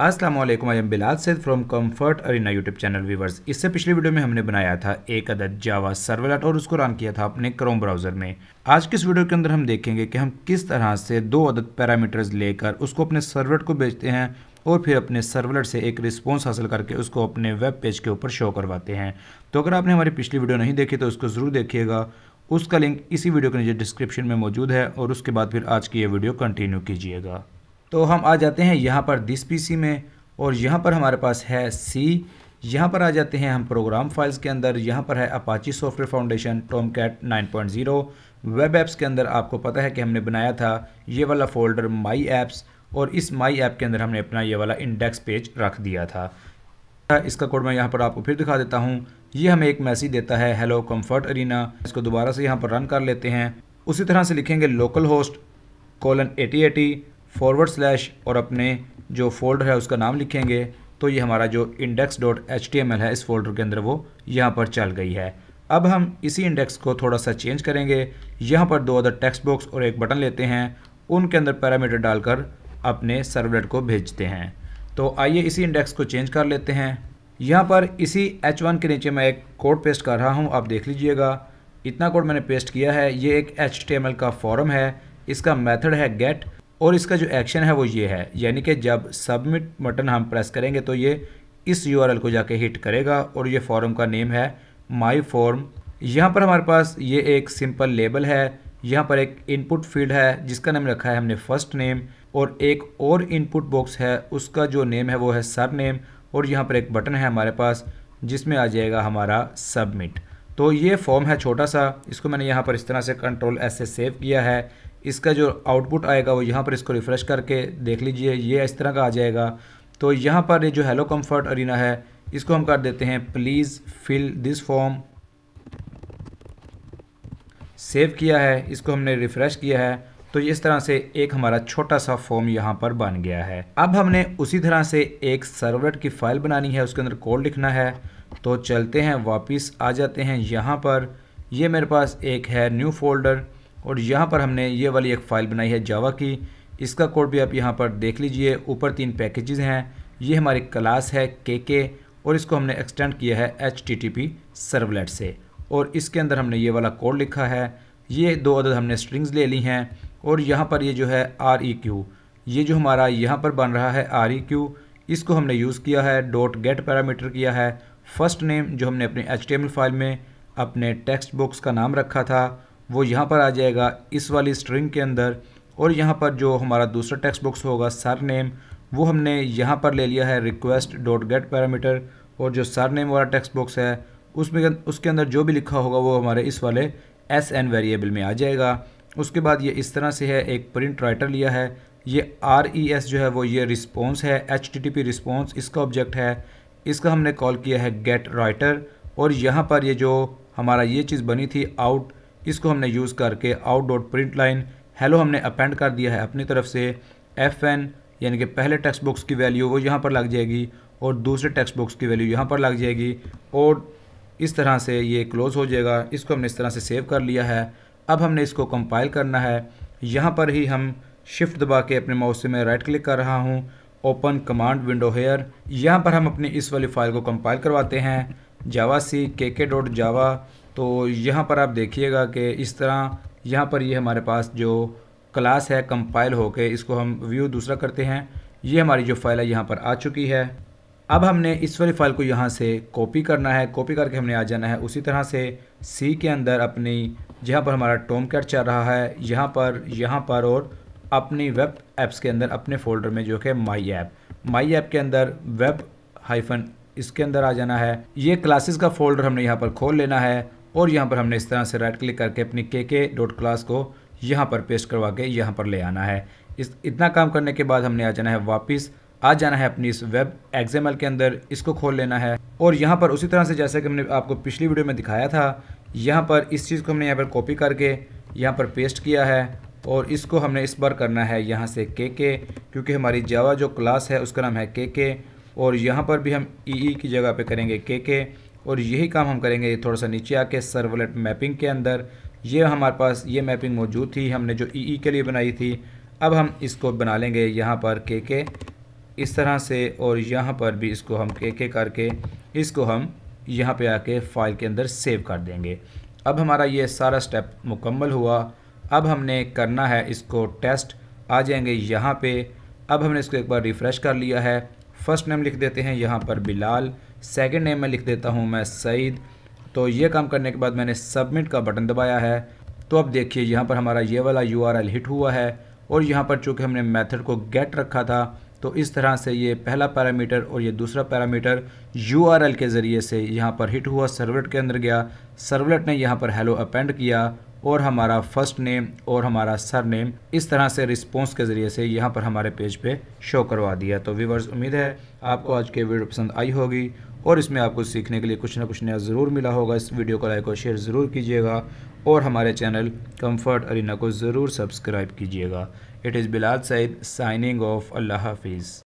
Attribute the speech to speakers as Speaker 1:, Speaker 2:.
Speaker 1: Aslam I am Bilal Saeed from Comfort Arena YouTube channel viewers इससे पिछले video में हमने बनाया था एक अदद जावा सर्वलेट और उसको रन किया था अपने क्रोम ब्राउज़र में आज के इस वीडियो के अंदर हम देखेंगे कि हम किस तरह से दो अदद पैरामीटर्स लेकर उसको अपने सर्वलेट को बेचते हैं और फिर अपने सर्वलेट से एक रिस्पॉन्स हासिल करके उसको अपने वेब पेज के ऊपर शो करवाते हैं तो अगर आपने हमारी पिछली वीडियो नहीं देखी तो उसको ज़रूर देखिएगा उसका लिंक इसी वीडियो के नीचे डिस्क्रिप्शन में मौजूद है और उसके बाद फिर आज की ये वीडियो कंटिन्यू कीजिएगा तो हम आ जाते हैं यहाँ पर दिस पी में और यहाँ पर हमारे पास है सी यहाँ पर आ जाते हैं हम प्रोग्राम फाइल्स के अंदर यहाँ पर है Apache software foundation Tomcat nine web apps के अंदर आपको पता है कि हमने बनाया था ये वाला फोल्डर माई ऐप्स और इस माई ऐप के अंदर हमने अपना ये वाला इंडेक्स पेज रख दिया था इसका कोड मैं यहाँ पर आपको फिर दिखा देता हूँ ये हमें एक मैसेज देता है हेलो कम्फर्ट अरीना इसको दोबारा से यहाँ पर रन कर लेते हैं उसी तरह से लिखेंगे local host colon eighty eighty forward slash और अपने जो फोल्डर है उसका नाम लिखेंगे तो ये हमारा जो index dot H T M L है इस फोल्डर के अंदर वो यहाँ पर चल गई है अब हम इसी इंडेक्स को थोड़ा सा चेंज करेंगे यहाँ पर दो अदर टेक्स्ट बॉक्स और एक बटन लेते हैं उनके अंदर पैरामीटर डालकर अपने सर्वलेट को भेजते हैं तो आइए इसी इंडेक्स को चेंज कर लेते हैं यहाँ पर इसी H1 के नीचे मैं एक कोड पेस्ट कर रहा हूँ आप देख लीजिएगा इतना कोड मैंने पेस्ट किया है ये एक एच का फॉर्म है इसका मेथड है गेट और इसका जो एक्शन है वो ये है यानी कि जब सबमिट बटन हम प्रेस करेंगे तो ये इस यू को जाके हिट करेगा और ये फॉर्म का नेम है माई फॉर्म यहाँ पर हमारे पास ये एक सिंपल लेबल है यहाँ पर एक इनपुट फील्ड है जिसका नाम रखा है हमने फर्स्ट नेम और एक और इनपुट बॉक्स है उसका जो नेम है वो है सर नेम और यहाँ पर एक बटन है हमारे पास जिसमें आ जाएगा हमारा सबमिट तो ये फॉर्म है छोटा सा इसको मैंने यहाँ पर इस तरह से कंट्रोल एस से सेव किया है इसका जो आउटपुट आएगा वो यहाँ पर इसको रिफ़्रेश करके देख लीजिए ये इस तरह का आ जाएगा तो यहाँ पर ये जो हेलो कम्फर्ट अरिना है इसको हम कर देते हैं please fill this form save किया है इसको हमने रिफ़्रेश किया है तो इस तरह से एक हमारा छोटा सा फॉर्म यहाँ पर बन गया है अब हमने उसी तरह से एक सर्वलेट की फ़ाइल बनानी है उसके अंदर कोड लिखना है तो चलते हैं वापस आ जाते हैं यहाँ पर ये मेरे पास एक है न्यू फोल्डर और यहाँ पर हमने ये वाली एक फ़ाइल बनाई है जावा की इसका कोड भी आप यहाँ पर देख लीजिए ऊपर तीन पैकेजेस हैं ये हमारी क्लास है के के और इसको हमने एक्सटेंड किया है H T T P servlet से और इसके अंदर हमने ये वाला कोड लिखा है ये दो अदद हमने स्ट्रिंग्स ले ली हैं और यहाँ पर ये जो है आर ई क्यू ये जो हमारा यहाँ पर बन रहा है आर ई क्यू इसको हमने यूज़ किया है डॉट गेट पैरामीटर किया है फर्स्ट नेम जो हमने अपने एच टी एम फाइल में अपने टेक्स्ट बॉक्स का नाम रखा था वो यहाँ पर आ जाएगा इस वाली स्ट्रिंग के अंदर और यहाँ पर जो हमारा दूसरा टेक्स्ट बॉक्स होगा सर नेम वो हमने यहाँ पर ले लिया है रिक्वेस्ट डॉट गेट पैरामीटर और जो सर नेम वाला टेक्स्ट बॉक्स है उसमें उसके अंदर जो भी लिखा होगा वो हमारे इस वाले एस एन वेरिएबल में आ जाएगा उसके बाद ये इस तरह से है एक प्रिंट राइटर लिया है ये आर ई एस जो है वो ये रिस्पॉन्स है H T T P response इसका ऑब्जेक्ट है इसका हमने कॉल किया है गेट राइटर और यहाँ पर ये जो हमारा ये चीज़ बनी थी आउट इसको हमने यूज़ करके out dot print line hello हमने अपेंड कर दिया है अपनी तरफ से एफ एन यानी कि पहले टेक्स्ट बॉक्स की वैल्यू वो यहाँ पर लग जाएगी और दूसरे टेक्स्ट बॉक्स की वैल्यू यहाँ पर लग जाएगी और इस तरह से ये क्लोज़ हो जाएगा इसको हमने इस तरह से सेव कर लिया है अब हमने इसको कंपाइल करना है यहाँ पर ही हम शिफ्ट दबा के अपने माउस से मैं राइट क्लिक कर रहा हूँ ओपन कमांड विंडो हेयर यहाँ पर हम अपनी इस वाली फ़ाइल को कंपाइल करवाते हैं जावा सी के के डॉट जावा तो यहाँ पर आप देखिएगा कि इस तरह यहाँ पर ये यह हमारे पास जो क्लास है कंपाइल होके इसको हम व्यू दूसरा करते हैं ये हमारी जो फाइल है यहाँ पर आ चुकी है अब हमने इस वाली फाइल को यहाँ से कॉपी करना है कॉपी करके हमने आ जाना है उसी तरह से सी के अंदर अपनी जहाँ पर हमारा टोम कैट चल रहा है यहाँ पर यहाँ पर और अपनी वेब ऐप्स के अंदर अपने फोल्डर में जो है माई ऐप माई ऐप के अंदर वेब हाइफन इसके अंदर आ जाना है ये क्लासेस का फोल्डर हमने यहाँ पर खोल लेना है और यहाँ पर हमने इस तरह से राइट क्लिक करके अपनी के के डॉट क्लास को यहाँ पर पेस्ट करवा के यहाँ पर ले आना है इस इतना काम करने के बाद हमने आ जाना है वापस आ जाना है अपनी इस वेब एग्जामल के अंदर इसको खोल लेना है और यहाँ पर उसी तरह से जैसा कि हमने आपको पिछली वीडियो में दिखाया था यहाँ पर इस चीज़ को हमने यहाँ पर कॉपी करके यहाँ पर पेस्ट किया है और इसको हमने इस बार करना है यहाँ से के के क्योंकि हमारी जावा जो क्लास है उसका नाम है के के और यहाँ पर भी हम ई e e की जगह पे करेंगे के के और यही काम हम करेंगे थोड़ा सा नीचे आके सर्वलेट मैपिंग के अंदर ये हमारे पास ये मैपिंग मौजूद थी हमने जो ई e e के लिए बनाई थी अब हम इसको बना लेंगे यहाँ पर के के इस तरह से और यहाँ पर भी इसको हम के के करके इसको हम यहाँ पे आके फाइल के अंदर सेव कर देंगे अब हमारा ये सारा स्टेप मुकम्मल हुआ अब हमने करना है इसको टेस्ट आ जाएंगे यहाँ पे अब हमने इसको एक बार रिफ़्रेश कर लिया है फर्स्ट नेम लिख देते हैं यहाँ पर बिलाल सेकंड नेम में लिख देता हूँ मैं सईद तो ये काम करने के बाद मैंने सबमिट का बटन दबाया है तो अब देखिए यहाँ पर हमारा ये वाला यू हिट हुआ है और यहाँ पर चूँकि हमने मेथड को गेट रखा था तो इस तरह से ये पहला पैरामीटर और ये दूसरा पैरामीटर यू के ज़रिए से यहाँ पर हिट हुआ सर्वलेट के अंदर गया सर्वलेट ने यहाँ पर हेलो अपेंड किया और हमारा फर्स्ट नेम और हमारा सर नेम इस तरह से रिस्पॉन्स के ज़रिए से यहाँ पर हमारे पेज पे शो करवा दिया तो व्यूवर्स उम्मीद है आपको आज के वीडियो पसंद आई होगी और इसमें आपको सीखने के लिए कुछ ना कुछ नया ज़रूर मिला होगा इस वीडियो को लाइक और शेयर ज़रूर कीजिएगा और हमारे चैनल कम्फर्ट अरिना को ज़रूर सब्सक्राइब कीजिएगा it is Bilal Saeed signing off अल्लाह हाफिज़